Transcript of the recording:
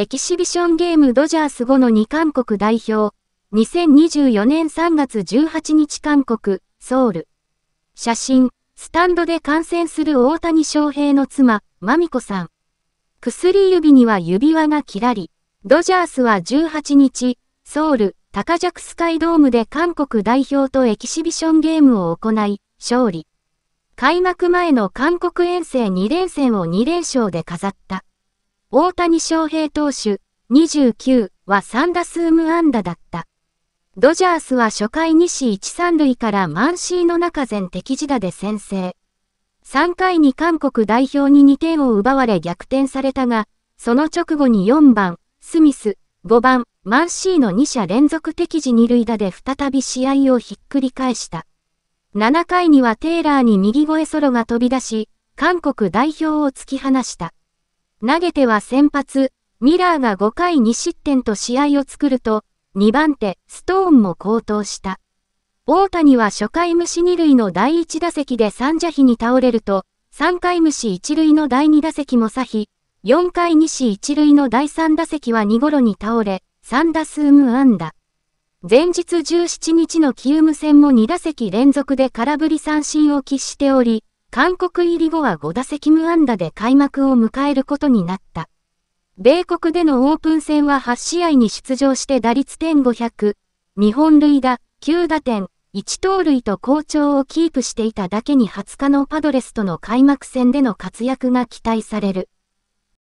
エキシビションゲームドジャース後の2韓国代表、2024年3月18日韓国、ソウル。写真、スタンドで観戦する大谷翔平の妻、マミコさん。薬指には指輪がキラリ。ドジャースは18日、ソウル、高弱スカイドームで韓国代表とエキシビションゲームを行い、勝利。開幕前の韓国遠征2連戦を2連勝で飾った。大谷翔平投手29は3打数無安打だった。ドジャースは初回西1、3塁からマンシーの中前敵地打で先制。3回に韓国代表に2点を奪われ逆転されたが、その直後に4番、スミス、5番、マンシーの2者連続敵地2塁打で再び試合をひっくり返した。7回にはテイラーに右越えソロが飛び出し、韓国代表を突き放した。投げては先発、ミラーが5回2失点と試合を作ると、2番手、ストーンも高騰した。大谷は初回虫2塁の第1打席で三者比に倒れると、3回虫1塁の第2打席も差比、4回西1塁の第3打席は2頃に倒れ、3打数無安打。前日17日のキウム戦も2打席連続で空振り三振を喫しており、韓国入り後は5打席無安打で開幕を迎えることになった。米国でのオープン戦は8試合に出場して打率点500、日本塁打、9打点、1盗塁と好調をキープしていただけに20日のパドレスとの開幕戦での活躍が期待される。